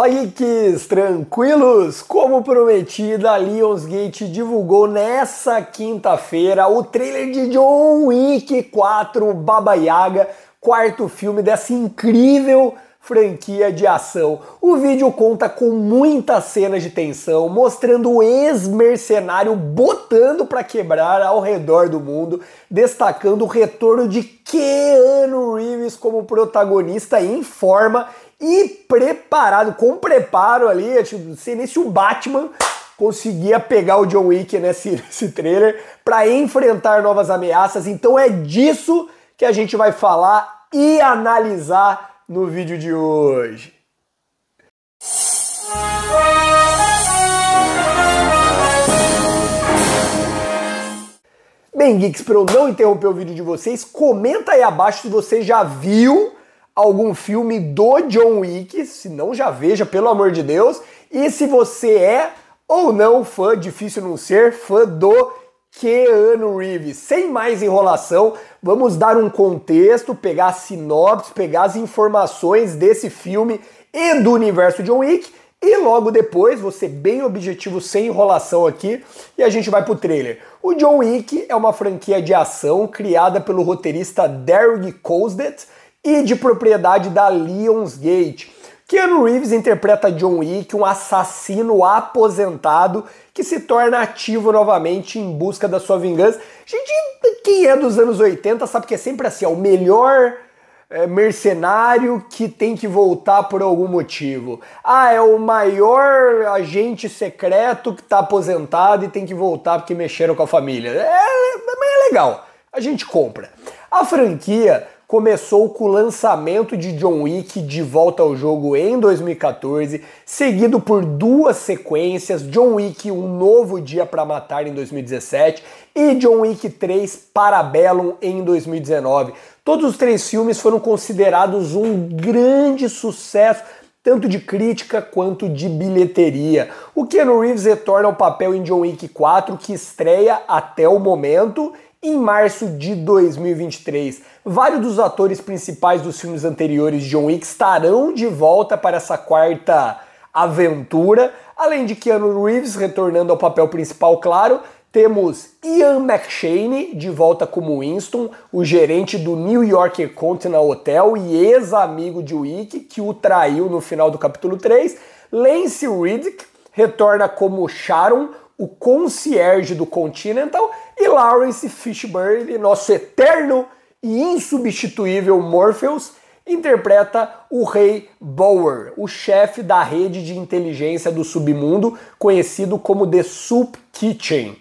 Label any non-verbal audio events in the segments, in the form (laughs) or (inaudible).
Geeks, tranquilos? Como prometido, a Lionsgate divulgou nessa quinta-feira o trailer de John Wick 4 Baba Yaga, quarto filme dessa incrível franquia de ação. O vídeo conta com muitas cenas de tensão, mostrando o ex-mercenário botando para quebrar ao redor do mundo, destacando o retorno de Keanu Reeves como protagonista em forma e preparado, com preparo ali, é tipo, não sei nem se o Batman conseguia pegar o John Wick nesse, (laughs) nesse trailer para enfrentar novas ameaças. Então é disso que a gente vai falar e analisar no vídeo de hoje. Bem, Geeks, para eu não interromper o vídeo de vocês, comenta aí abaixo se você já viu algum filme do John Wick, se não já veja, pelo amor de Deus. E se você é ou não fã, difícil não ser, fã do Keanu Reeves. Sem mais enrolação, vamos dar um contexto, pegar a sinopse, pegar as informações desse filme e do universo John Wick. E logo depois, você bem objetivo, sem enrolação aqui, e a gente vai pro trailer. O John Wick é uma franquia de ação criada pelo roteirista Derek Kolstad, e de propriedade da Lionsgate. Keanu Reeves interpreta John Wick, um assassino aposentado que se torna ativo novamente em busca da sua vingança. Gente, quem é dos anos 80 sabe que é sempre assim, é o melhor é, mercenário que tem que voltar por algum motivo. Ah, é o maior agente secreto que está aposentado e tem que voltar porque mexeram com a família. É, é mas é legal, a gente compra. A franquia começou com o lançamento de John Wick de volta ao jogo em 2014, seguido por duas sequências, John Wick Um Novo Dia para Matar em 2017 e John Wick 3 Parabellum em 2019. Todos os três filmes foram considerados um grande sucesso tanto de crítica quanto de bilheteria. O Keanu Reeves retorna ao papel em John Wick 4, que estreia até o momento em março de 2023. Vários dos atores principais dos filmes anteriores de John Wick estarão de volta para essa quarta aventura, além de Keanu Reeves retornando ao papel principal, claro, temos Ian McShane de volta como Winston, o gerente do New York Continental Hotel e ex-amigo de Wick, que o traiu no final do capítulo 3. Lance Riddick retorna como Sharon, o concierge do Continental, e Lawrence Fishburne, nosso eterno e insubstituível Morpheus, interpreta o rei Bower, o chefe da rede de inteligência do submundo, conhecido como The Soup Kitchen.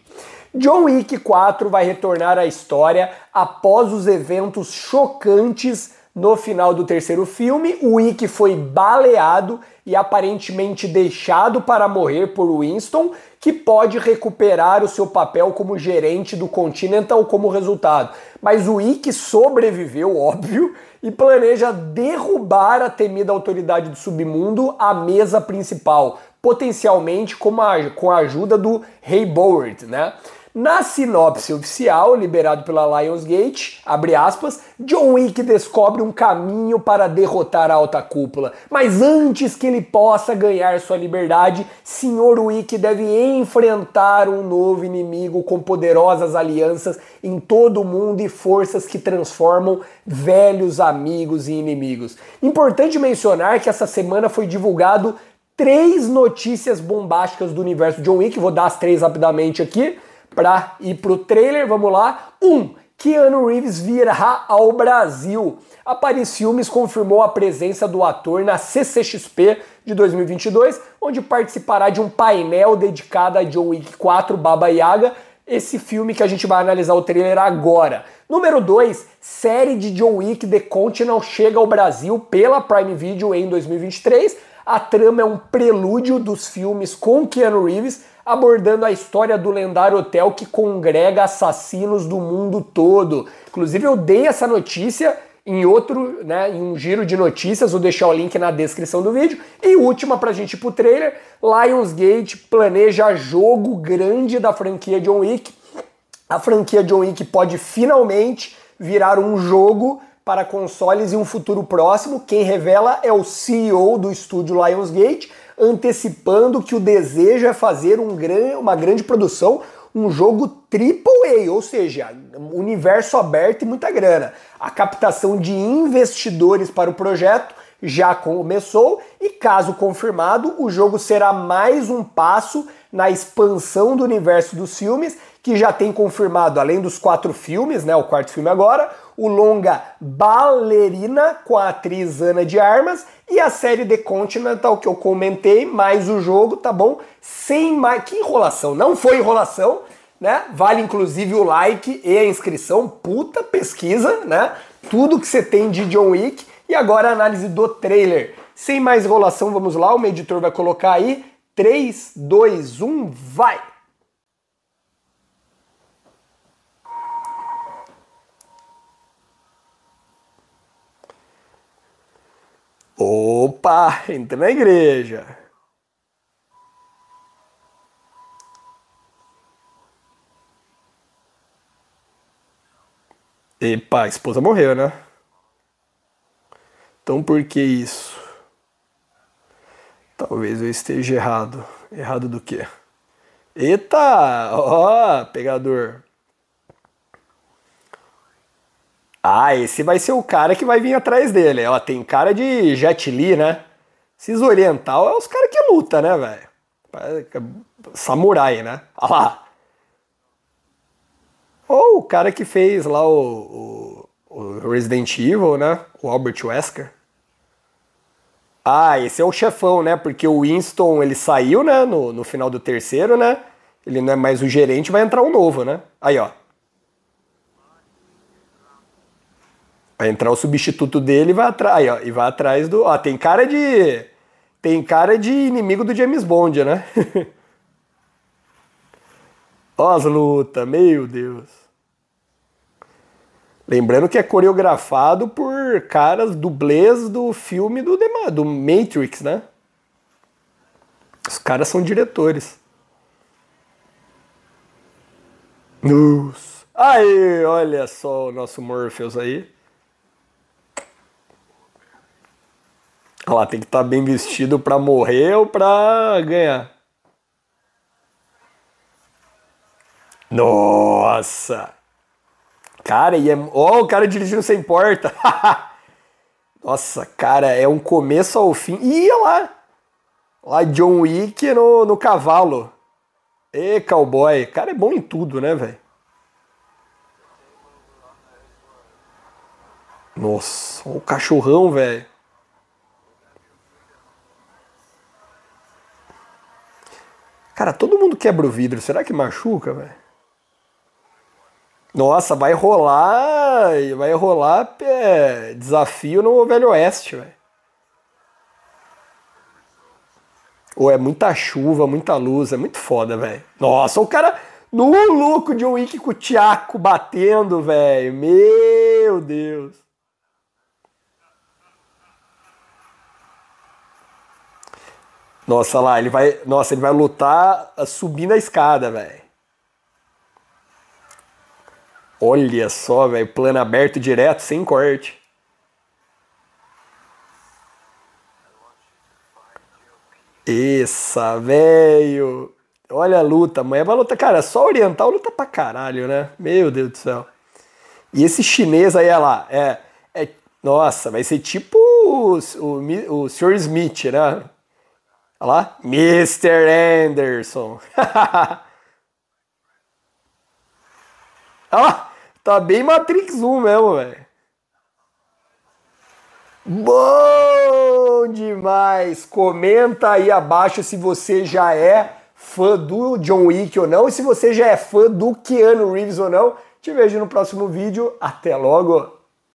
John Wick 4 vai retornar à história após os eventos chocantes no final do terceiro filme. O Wick foi baleado e aparentemente deixado para morrer por Winston, que pode recuperar o seu papel como gerente do Continental como resultado. Mas o Wick sobreviveu, (laughs) óbvio, e planeja derrubar a temida autoridade do submundo à mesa principal, potencialmente com a, com a ajuda do Rei Boward, né? Na sinopse oficial, liberado pela Lionsgate, abre aspas, John Wick descobre um caminho para derrotar a alta cúpula. Mas antes que ele possa ganhar sua liberdade, Sr. Wick deve enfrentar um novo inimigo com poderosas alianças em todo o mundo e forças que transformam velhos amigos em inimigos. Importante mencionar que essa semana foi divulgado três notícias bombásticas do universo John Wick, vou dar as três rapidamente aqui para ir o trailer, vamos lá. 1. Um, Keanu Reeves virá ao Brasil. A Paris Filmes confirmou a presença do ator na CCXP de 2022, onde participará de um painel dedicado a John Wick 4 Baba Yaga, esse filme que a gente vai analisar o trailer agora. Número 2, série de John Wick The Continental chega ao Brasil pela Prime Video em 2023. A trama é um prelúdio dos filmes com Keanu Reeves, abordando a história do lendário hotel que congrega assassinos do mundo todo. Inclusive, eu dei essa notícia em outro, né, em um giro de notícias, vou deixar o link na descrição do vídeo. E última pra gente ir pro trailer, Lionsgate planeja jogo grande da franquia John Wick. A franquia John Wick pode finalmente virar um jogo para consoles em um futuro próximo. Quem revela é o CEO do estúdio Lionsgate, antecipando que o desejo é fazer um gran, uma grande produção, um jogo triple A, ou seja, universo aberto e muita grana. A captação de investidores para o projeto já começou e, caso confirmado, o jogo será mais um passo na expansão do universo dos filmes, que já tem confirmado, além dos quatro filmes, né, o quarto filme agora, o longa Ballerina com a atriz Ana de Armas e a série The Continental que eu comentei, mais o jogo, tá bom? Sem mais que enrolação, não foi enrolação, né? Vale inclusive o like e a inscrição, puta pesquisa, né? Tudo que você tem de John Wick e agora a análise do trailer. Sem mais enrolação, vamos lá, o meu editor vai colocar aí 3 2 1 vai. Opa, entra na igreja. Epa, a esposa morreu, né? Então por que isso? Talvez eu esteja errado. Errado do quê? Eita! Ó, pegador. Ah, esse vai ser o cara que vai vir atrás dele. Ó, tem cara de Jet Li, né? Esses oriental é os caras que luta, né, velho? Samurai, né? Olha lá. Ou o cara que fez lá o, o, o Resident Evil, né? O Albert Wesker. Ah, esse é o chefão, né? Porque o Winston, ele saiu, né? No, no final do terceiro, né? Ele não é mais o gerente, vai entrar um novo, né? Aí, ó. Vai entrar o substituto dele e vai atrás, ó, e vai atrás do. Ó, tem cara de. Tem cara de inimigo do James Bond, né? (laughs) ó as lutas, meu Deus. Lembrando que é coreografado por caras dublês do filme do, do Matrix, né? Os caras são diretores. Nossa. Aí, olha só o nosso Morpheus aí. Ela tem que estar tá bem vestido para morrer ou para ganhar. Nossa! Cara, e é. Ó, oh, o cara dirigindo sem porta! (laughs) Nossa, cara, é um começo ao fim. Ih, olha lá! Lá John Wick no, no cavalo. Ê, cowboy. Cara, é bom em tudo, né, velho? Nossa, o cachorrão, velho. Cara, todo mundo quebra o vidro, será que machuca, velho? Nossa, vai rolar, vai rolar é, desafio no Velho Oeste, velho. Ou é muita chuva, muita luz, é muito foda, velho. Nossa, o cara no louco de um wiki com o Tiaco batendo, velho. Meu Deus. Nossa, lá, ele vai. Nossa, ele vai lutar ah, subindo a escada, velho. Olha só, velho. Plano aberto direto, sem corte. Essa, velho. Olha a luta, amanhã é vai luta, cara, só oriental luta pra caralho, né? Meu Deus do céu. E esse chinês aí, olha lá, é, é. Nossa, vai ser tipo o, o, o Sr. Smith, né? Olha lá. Mr. Anderson. (laughs) Olha lá. Tá bem Matrix 1 mesmo, velho. Bom demais! Comenta aí abaixo se você já é fã do John Wick ou não e se você já é fã do Keanu Reeves ou não. Te vejo no próximo vídeo. Até logo!